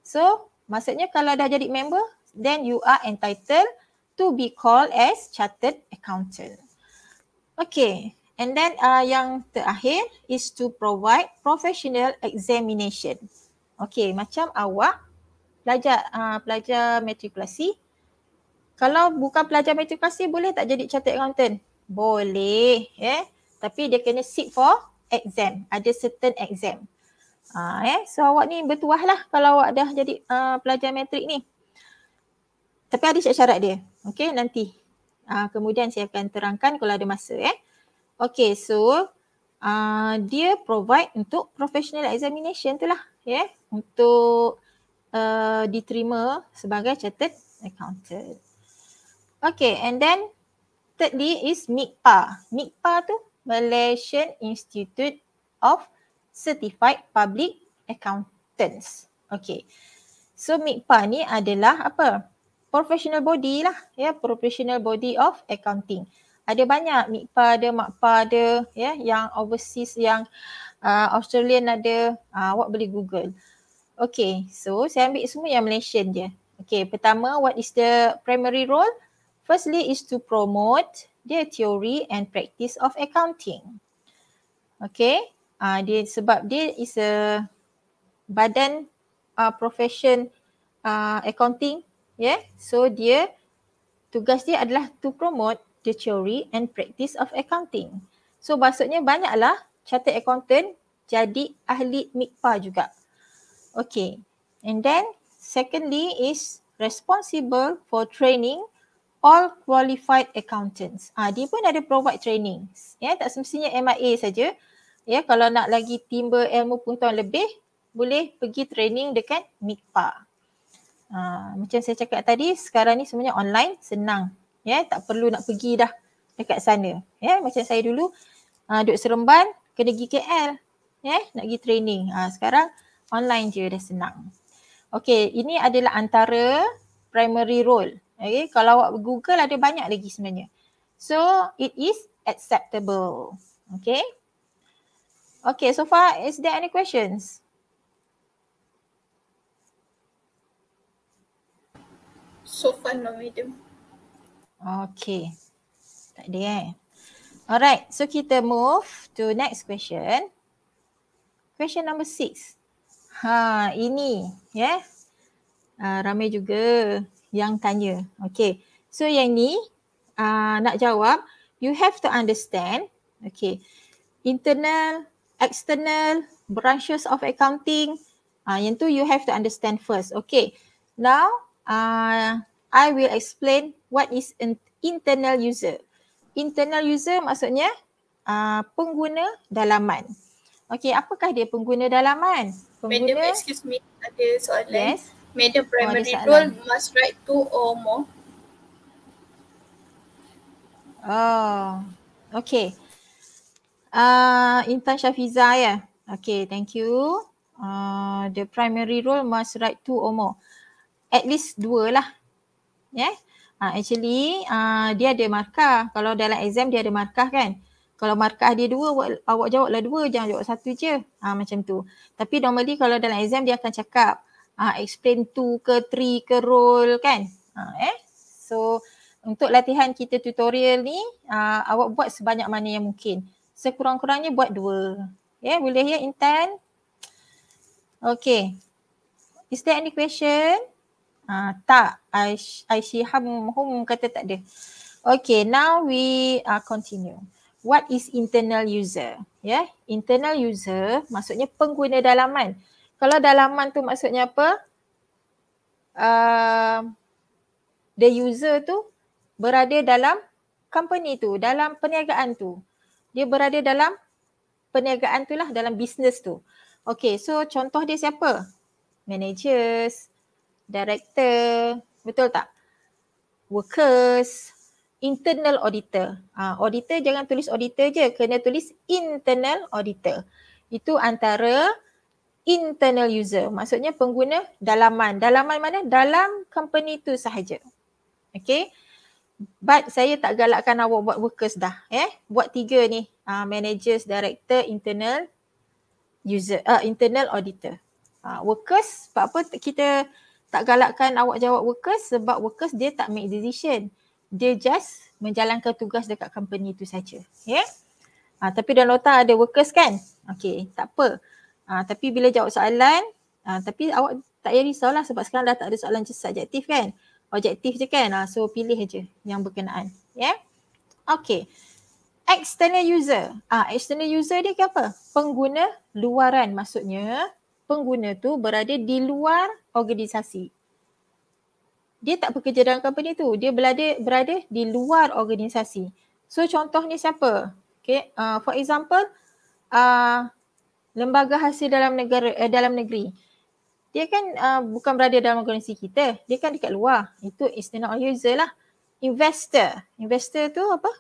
So maksudnya kalau dah jadi member, then you are entitled to be called as chartered accountant. Okay, and then uh, yang terakhir is to provide professional examination. Okay, macam awak pelajar uh, belajar matrikulasi, kalau bukan pelajar meritokrasi kasih boleh tak jadi chartered accountant? Boleh eh. Tapi dia kena sit for exam. Ada certain exam. Ha, eh. So awak ni bertuah lah kalau awak dah jadi uh, pelajar matrik ni. Tapi ada syarat-syarat dia. Okay nanti. Uh, kemudian saya akan terangkan kalau ada masa eh. Ya. Okay so uh, dia provide untuk professional examination tu lah. Yeah. Untuk uh, diterima sebagai chartered accountant. Okay and then thirdly is MIGPA. MIGPA tu Malaysian Institute of Certified Public Accountants. Okay. So MIGPA ni adalah apa? Professional body lah. Ya, yeah, professional body of accounting. Ada banyak MIGPA ada, MAKPA ada, ya, yeah, yang overseas yang uh, Australian ada, uh, awak boleh Google. Okay, so saya ambil semua yang Malaysian je. Okay, pertama what is the primary role? Firstly is to promote the theory and practice of accounting. Okay. Uh, dia, sebab dia is a badan uh, profession uh, accounting. Yeah. So dia tugas dia adalah to promote the theory and practice of accounting. So maksudnya banyaklah chartered accountant jadi ahli mikpa juga. Okay. And then secondly is responsible for training all qualified accountants. Ah, dia pun ada provide training. Ya, tak semestinya MIA saja. Ya, kalau nak lagi timba ilmu pengetahuan lebih, boleh pergi training dekat MIPA. Ah, macam saya cakap tadi, sekarang ni semuanya online, senang. Ya, tak perlu nak pergi dah dekat sana. Ya, macam saya dulu ah, duduk Seremban, kena pergi KL. Ya, nak pergi training. Ah, sekarang online je dah senang. Okey, ini adalah antara primary role. Okay, kalau awak google ada banyak lagi sebenarnya. So it is acceptable. Okay. Okay, so far is there any questions? So far no medium. Okay. Tak ada eh. Alright, so kita move to next question. Question number six. Ha, ini. Yeah. Ha, uh, ramai juga yang tanya. Okay. So yang ni uh, nak jawab, you have to understand. Okay. Internal, external, branches of accounting. Uh, yang tu you have to understand first. Okay. Now, uh, I will explain what is an internal user. Internal user maksudnya uh, pengguna dalaman. Okay, apakah dia pengguna dalaman? Pengguna, Madam, excuse me, ada soalan. Yes. Made oh, primary oh, rule must write two or more. Oh, okay. Uh, Intan Syafiza ya. Yeah. Okay, thank you. Uh, the primary role must write two or more. At least dua lah. Yeah. Ya? Uh, actually, uh, dia ada markah. Kalau dalam exam dia ada markah kan. Kalau markah dia dua, awak, awak jawablah dua. Jangan jawab satu je. Uh, macam tu. Tapi normally kalau dalam exam dia akan cakap uh, explain to ke three ke role kan uh, eh so untuk latihan kita tutorial ni uh, awak buat sebanyak mana yang mungkin sekurang-kurangnya buat dua ya yeah, boleh ya intan okay is there any question uh, tak aisyham hum kata tak ada okay now we uh, continue what is internal user ya yeah, internal user maksudnya pengguna dalaman kalau dalaman tu maksudnya apa? Uh, the user tu berada dalam company tu, dalam perniagaan tu. Dia berada dalam perniagaan tu lah, dalam business tu. Okay, so contoh dia siapa? Managers, director, betul tak? Workers, internal auditor. Uh, auditor jangan tulis auditor je, kena tulis internal auditor. Itu antara internal user. Maksudnya pengguna dalaman. Dalaman mana? Dalam company tu sahaja. Okay. But saya tak galakkan awak buat workers dah. Eh? Buat tiga ni. Uh, managers, director, internal user. Uh, internal auditor. Uh, workers, sebab apa kita tak galakkan awak jawab workers sebab workers dia tak make decision. Dia just menjalankan tugas dekat company tu saja. Ya? Yeah? Uh, tapi dalam nota ada workers kan? Okay, tak apa. Ah, tapi bila jawab soalan, ah, tapi awak tak payah risaulah sebab sekarang dah tak ada soalan just objektif kan. Objektif je kan. Ah, so pilih je yang berkenaan. Ya. Yeah? Okay. External user. Ah, external user dia ke apa? Pengguna luaran maksudnya pengguna tu berada di luar organisasi. Dia tak bekerja dalam company tu. Dia berada, berada di luar organisasi. So contohnya siapa? Okay. Uh, ah, for example, uh, lembaga hasil dalam negara eh, dalam negeri. Dia kan uh, bukan berada dalam organisasi kita. Dia kan dekat luar. Itu external user lah. Investor. Investor tu apa?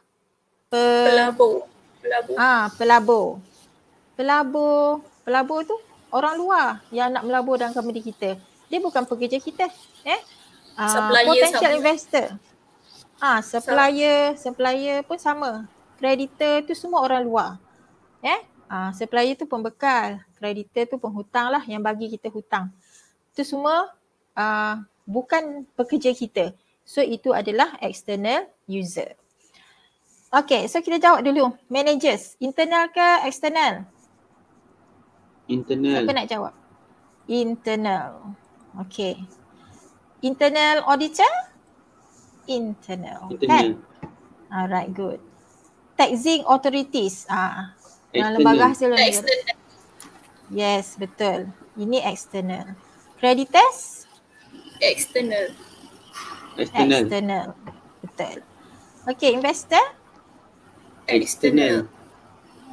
Per... Pelabur. Pelabur. Ah, ha, pelabur. Pelabur. Pelabur tu orang luar yang nak melabur dalam company kita. Dia bukan pekerja kita. Eh? Uh, supplier potential sama. investor. Ah, ha, supplier, supplier pun sama. Creditor tu semua orang luar. Eh? uh, supplier tu pembekal, kreditor tu penghutang lah yang bagi kita hutang. Itu semua uh, bukan pekerja kita. So itu adalah external user. Okay, so kita jawab dulu. Managers, internal ke external? Internal. Siapa nak jawab? Internal. Okay. Internal auditor? Internal. Internal. Kan? Alright, good. Taxing authorities. Ah, yang lembaga hasil lembaga. External. Yes, betul. Ini external. Creditors? External. External. External. Betul. Okay, investor? External.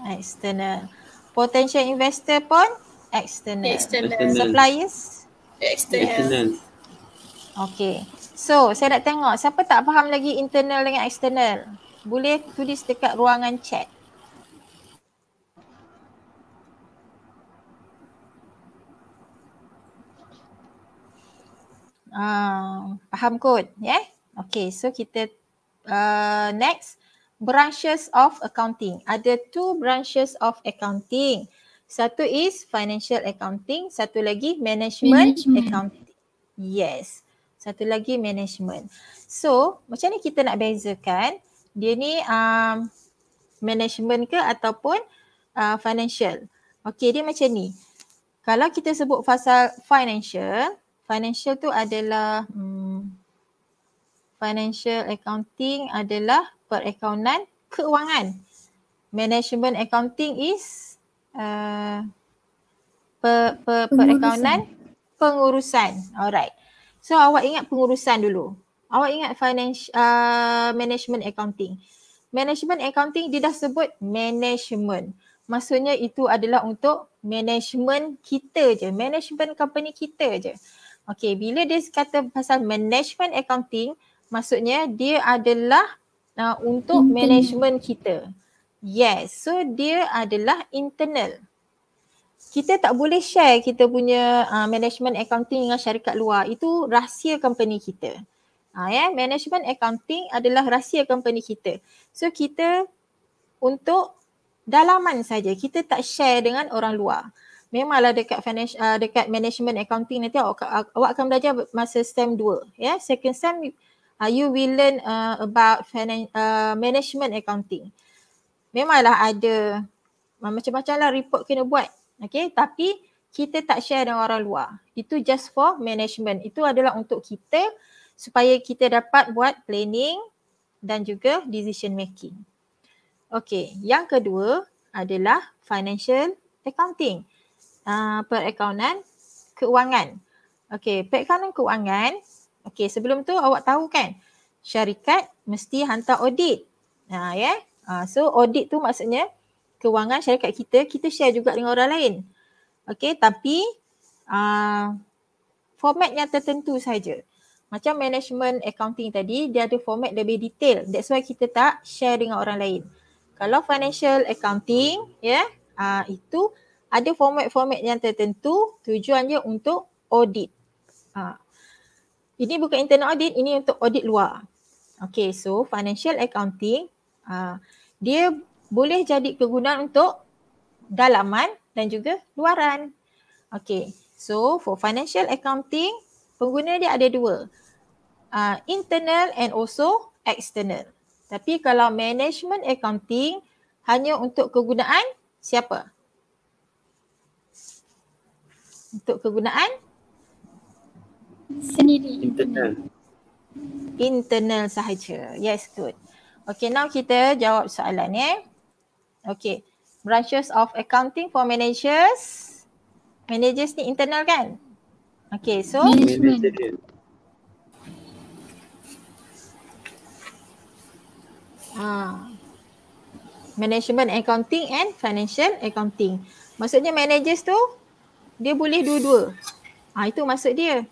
External. Potential investor pun? External. External. Suppliers? External. external. Okay. So, saya nak tengok siapa tak faham lagi internal dengan external? Boleh tulis dekat ruangan chat. Ah, faham kot, yeah? Okay, so kita uh, next branches of accounting. Ada two branches of accounting. Satu is financial accounting, satu lagi management, management. accounting. Yes. Satu lagi management. So, macam ni kita nak bezakan dia ni um, management ke ataupun uh, financial. Okay, dia macam ni. Kalau kita sebut pasal financial, financial tu adalah hmm, financial accounting adalah perakaunan keuangan. Management accounting is uh, per, per, perakaunan pengurusan. Alright. So awak ingat pengurusan dulu. Awak ingat finance uh, management accounting. Management accounting dia dah sebut management. Maksudnya itu adalah untuk management kita je. Management company kita je. Okay, bila dia kata pasal management accounting, maksudnya dia adalah uh, untuk internal. management kita. Yes, so dia adalah internal. Kita tak boleh share kita punya uh, management accounting dengan syarikat luar. Itu rahsia company kita. Ha, yeah. Ya, management accounting adalah rahsia company kita. So kita untuk dalaman saja kita tak share dengan orang luar memanglah dekat finance uh, dekat management accounting nanti awak, uh, awak akan belajar masa sem 2 ya yeah? second sem uh, you will learn uh, about finance uh, management accounting memanglah ada macam-macam lah report kena buat okay tapi kita tak share dengan orang luar itu just for management itu adalah untuk kita supaya kita dapat buat planning dan juga decision making okay yang kedua adalah financial accounting uh, perakaunan keuangan. Okey, perakaunan keuangan. Okey, sebelum tu awak tahu kan syarikat mesti hantar audit. Ha, uh, ya. Yeah? Ha, uh, so audit tu maksudnya kewangan syarikat kita, kita share juga dengan orang lain. Okey, tapi uh, format yang tertentu saja. Macam management accounting tadi, dia ada format lebih detail. That's why kita tak share dengan orang lain. Kalau financial accounting, ya, yeah, uh, itu ada format-format yang tertentu tujuannya untuk audit. Ha. Ini bukan internal audit, ini untuk audit luar. Okay, so financial accounting ha, dia boleh jadi kegunaan untuk dalaman dan juga luaran. Okay, so for financial accounting pengguna dia ada dua. Ha, internal and also external. Tapi kalau management accounting hanya untuk kegunaan siapa? untuk kegunaan sendiri internal internal sahaja yes good okay now kita jawab soalan eh okay branches of accounting for managers managers ni internal kan okay so management ha management accounting and financial accounting maksudnya managers tu dia boleh dua-dua. Ah ha, itu maksud dia.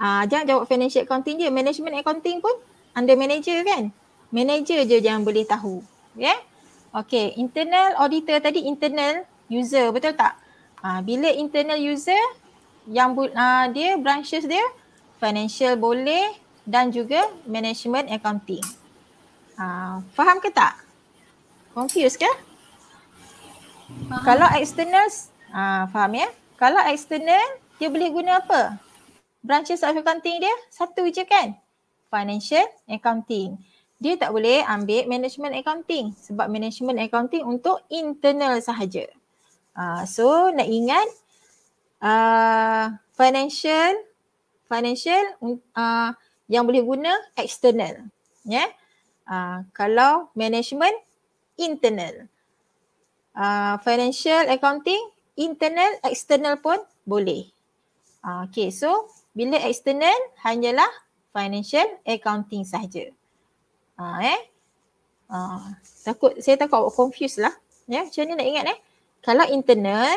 ha, jangan jawab financial accounting je, management accounting pun under manager kan? Manager je yang boleh tahu. Ya? Yeah? Okay, internal auditor tadi internal user betul tak? Ah ha, bila internal user yang bu- ha, dia branches dia financial boleh dan juga management accounting. Ha, faham ke tak? Confuse ke? Faham. Kalau external, ha, faham ya? Kalau external, dia boleh guna apa? Branches of accounting dia, satu je kan? Financial accounting. Dia tak boleh ambil management accounting sebab management accounting untuk internal sahaja. Uh, so nak ingat uh, financial financial uh, yang boleh guna external. Ya. Yeah? Uh, kalau management internal. Uh, financial accounting internal external pun boleh. Ah, okay so bila external hanyalah financial accounting sahaja. Ha, eh. Ha, takut saya takut awak confuse lah. Ya yeah, macam ni nak ingat eh. Kalau internal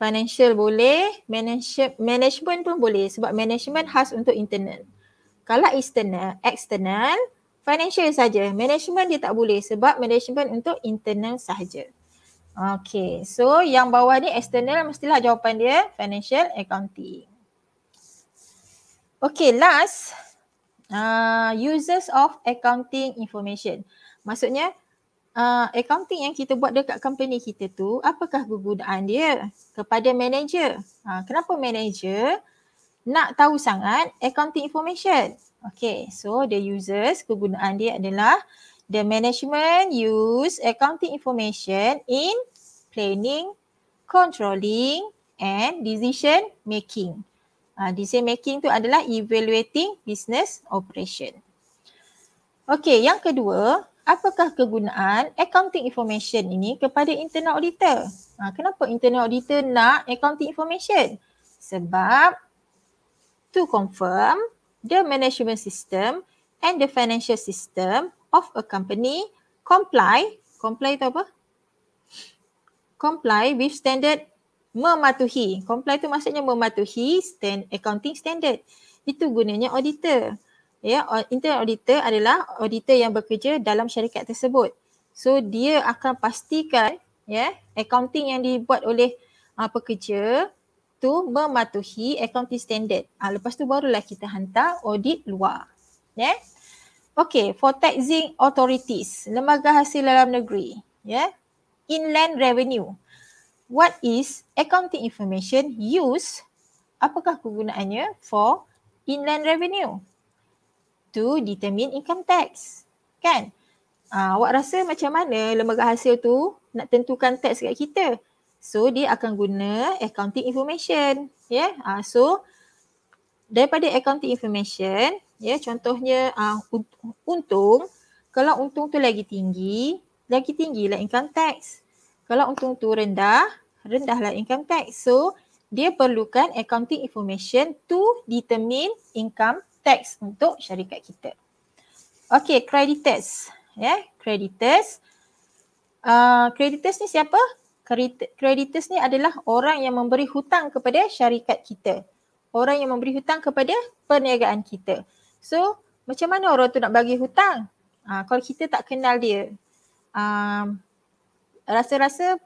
financial boleh, manage, management pun boleh sebab management khas untuk internal. Kalau external, external financial saja. Management dia tak boleh sebab management untuk internal sahaja. Okay, so yang bawah ni external mestilah jawapan dia financial accounting. Okay, last uh, uses of accounting information. Maksudnya uh, accounting yang kita buat dekat company kita tu apakah kegunaan dia kepada manager. Uh, kenapa manager nak tahu sangat accounting information. Okay, so the uses kegunaan dia adalah the management use accounting information in planning, controlling and decision making. Uh, decision making tu adalah evaluating business operation. Okey, yang kedua, apakah kegunaan accounting information ini kepada internal auditor? Uh, kenapa internal auditor nak accounting information? Sebab to confirm the management system and the financial system of a company comply comply tu apa comply with standard mematuhi comply tu maksudnya mematuhi stand accounting standard itu gunanya auditor ya yeah, internal auditor adalah auditor yang bekerja dalam syarikat tersebut so dia akan pastikan ya yeah, accounting yang dibuat oleh uh, pekerja tu mematuhi accounting standard. Ha, lepas tu barulah kita hantar audit luar. Ya? Yeah? Okay, for taxing authorities, lembaga hasil dalam negeri, yeah, inland revenue. What is accounting information used? Apakah kegunaannya for inland revenue? To determine income tax, kan? Uh, awak rasa macam mana lembaga hasil tu nak tentukan tax kat kita? So, dia akan guna accounting information, yeah? Ya. Uh, so, daripada accounting information, Ya, contohnya uh, untung, kalau untung tu lagi tinggi, lagi tinggi lah income tax. Kalau untung tu rendah, rendah rendahlah income tax. So, dia perlukan accounting information to determine income tax untuk syarikat kita. Okay, creditors. Ya, yeah, creditors. Uh, creditors ni siapa? Creditors ni adalah orang yang memberi hutang kepada syarikat kita. Orang yang memberi hutang kepada perniagaan kita. So macam mana orang tu nak bagi hutang? Uh, kalau kita tak kenal dia. Um, rasa-rasa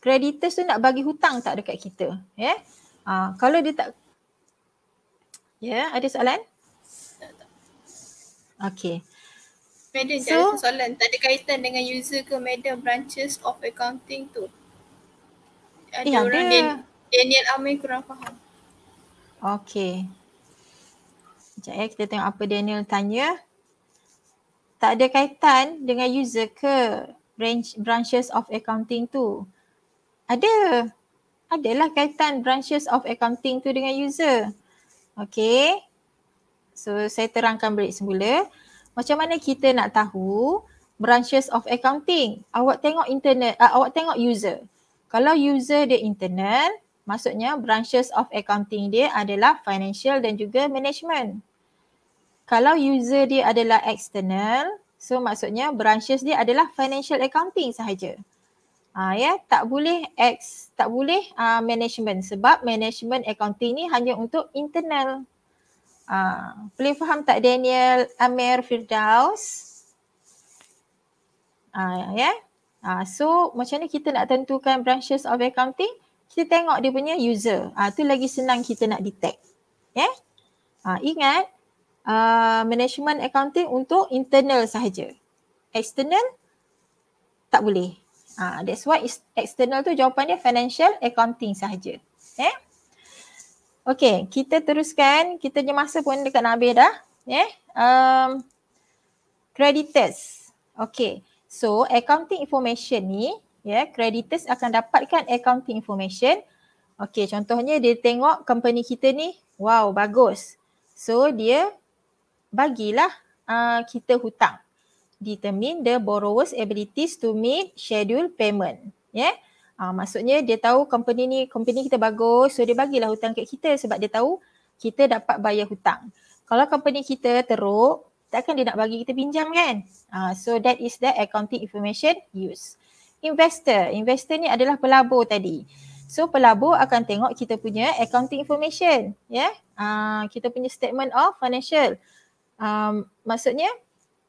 creditors tu nak bagi hutang tak dekat kita. Yeah? Ya? Uh, kalau dia tak. Ya yeah, ada soalan? Okay. Madam so, jangan soalan. Tak ada kaitan dengan user ke madam branches of accounting tu? Ada eh, orang ada... Daniel Amin kurang faham. Okay. Sekejap ya, kita tengok apa Daniel tanya. Tak ada kaitan dengan user ke branch, branches of accounting tu? Ada. Adalah kaitan branches of accounting tu dengan user. Okay. So saya terangkan balik semula. Macam mana kita nak tahu branches of accounting? Awak tengok internet, uh, awak tengok user. Kalau user dia internal, maksudnya branches of accounting dia adalah financial dan juga management kalau user dia adalah external so maksudnya branches dia adalah financial accounting sahaja ah uh, ya tak boleh ex tak boleh uh, management sebab management accounting ni hanya untuk internal ah uh, boleh faham tak Daniel Amir Firdaus ah uh, ya yeah. uh, so macam mana kita nak tentukan branches of accounting kita tengok dia punya user ah uh, tu lagi senang kita nak detect ya yeah. uh, ingat uh, management accounting untuk internal sahaja. External tak boleh. Uh, that's why external tu jawapan dia financial accounting sahaja. Eh? Okay, kita teruskan. Kita je masa pun dekat nak habis dah. Eh? Um, creditors. Okay, so accounting information ni, yeah, creditors akan dapatkan accounting information. Okay, contohnya dia tengok company kita ni, wow, bagus. So, dia bagilah uh, kita hutang. Determine the borrower's abilities to meet schedule payment. Yeah? Ya. Uh, maksudnya dia tahu company ni, company kita bagus. So dia bagilah hutang kat kita sebab dia tahu kita dapat bayar hutang. Kalau company kita teruk, takkan dia nak bagi kita pinjam kan? Uh, so that is the accounting information use. Investor. Investor ni adalah pelabur tadi. So pelabur akan tengok kita punya accounting information. Yeah? Ya. Uh, kita punya statement of financial um, maksudnya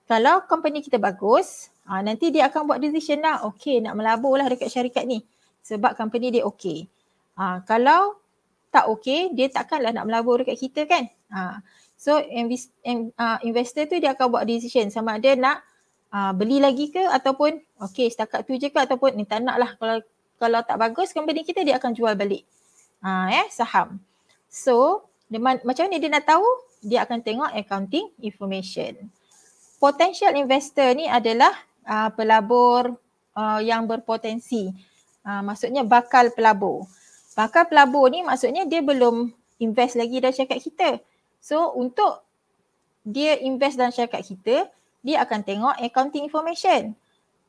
kalau company kita bagus uh, nanti dia akan buat decision lah okay nak melabur lah dekat syarikat ni sebab company dia okay. Uh, kalau tak okay dia takkanlah nak melabur dekat kita kan. Uh, so uh, investor tu dia akan buat decision sama ada nak uh, beli lagi ke ataupun okay setakat tu je ke ataupun ni eh, tak nak lah kalau, kalau tak bagus company kita dia akan jual balik uh, eh, saham. So dia, macam ni dia nak tahu dia akan tengok accounting information. Potential investor ni adalah uh, pelabur uh, yang berpotensi. Uh, maksudnya bakal pelabur. Bakal pelabur ni maksudnya dia belum invest lagi dalam syarikat kita. So untuk dia invest dalam syarikat kita, dia akan tengok accounting information.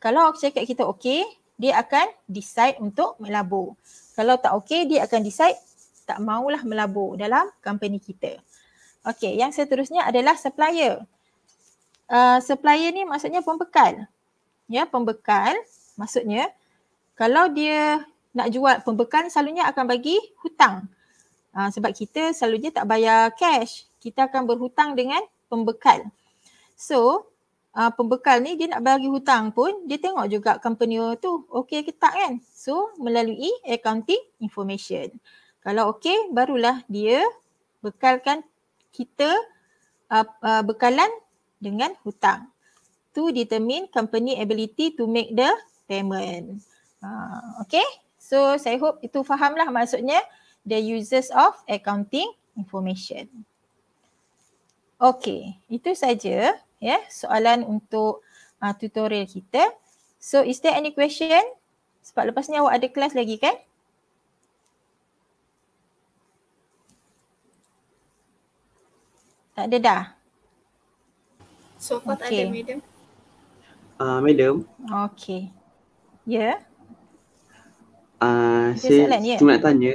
Kalau syarikat kita okey, dia akan decide untuk melabur. Kalau tak okey, dia akan decide tak maulah melabur dalam company kita. Okey, yang seterusnya adalah supplier. Uh, supplier ni maksudnya pembekal. Ya, pembekal maksudnya kalau dia nak jual pembekal selalunya akan bagi hutang. Uh, sebab kita selalunya tak bayar cash. Kita akan berhutang dengan pembekal. So, uh, pembekal ni dia nak bagi hutang pun dia tengok juga company tu okey ke tak kan. So, melalui accounting information. Kalau okey barulah dia bekalkan kita uh, uh, bekalan dengan hutang. To determine company ability to make the payment. Uh, okay, so saya hope itu fahamlah maksudnya the uses of accounting information. Okay, itu saja ya yeah, soalan untuk uh, tutorial kita. So is there any question? Sebab lepas ni awak ada kelas lagi kan? Tak ada dah. So far okay. tak ada madam. Uh, madam. Okay. Ya. Yeah. Uh, saya yeah. cuma nak tanya.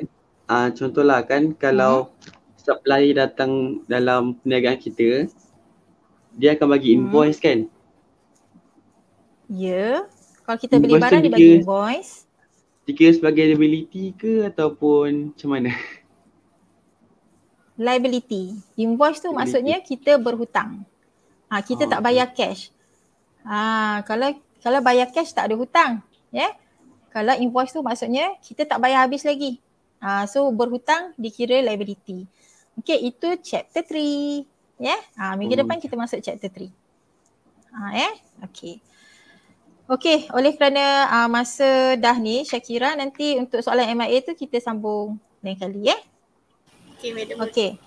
Uh, contohlah kan kalau mm-hmm. supplier datang dalam perniagaan kita. Dia akan bagi mhm. invoice mm. kan? Ya. Yeah. Kalau kita beli barang dia bagi invoice. Dikira sebagai liability ke ataupun macam mana? liability. Invoice tu liability. maksudnya kita berhutang. Ha, kita oh, tak bayar okay. cash. Ha, kalau kalau bayar cash tak ada hutang. Yeah? Kalau invoice tu maksudnya kita tak bayar habis lagi. Ha, so berhutang dikira liability. Okay itu chapter three. Yeah? Ha, minggu oh, depan kita masuk chapter three. Ha, yeah? Okay. Okay oleh kerana uh, masa dah ni Syakira nanti untuk soalan MIA tu kita sambung lain kali. Yeah? Okay, Madam Okay.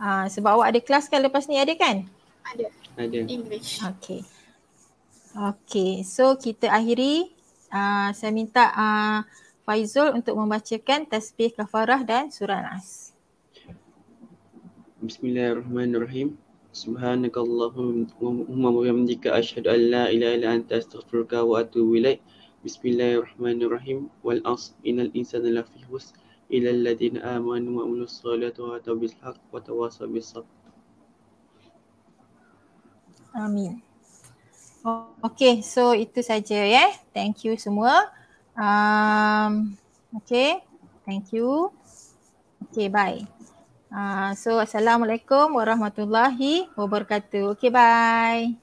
Uh, sebab awak ada kelas kan lepas ni ada kan? Ada. Ada. English. Okay. Okay, so kita akhiri. Uh, saya minta uh, Faizul untuk membacakan tasbih kafarah dan surah Nas. Bismillahirrahmanirrahim. Subhanakallahumma wa bihamdika asyhadu an la ilaha illa anta astaghfiruka wa atubu ilaik. Bismillahirrahmanirrahim. Wal 'asr innal insana lafi khusr. إلى الذين آمنوا وأمنوا الصلاة وأتوا بالحق وتواصوا بالصبر آمين Okay, so itu saja ya. Yeah. Thank you semua. Um, okay, thank you. Okay, bye. Uh, so, Assalamualaikum Warahmatullahi Wabarakatuh. Okay, bye.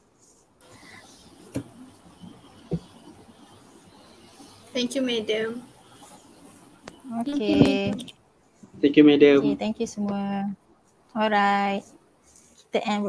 Thank you, madam. Okay. Thank you, madam. Okay, thank you semua. Alright. Kita end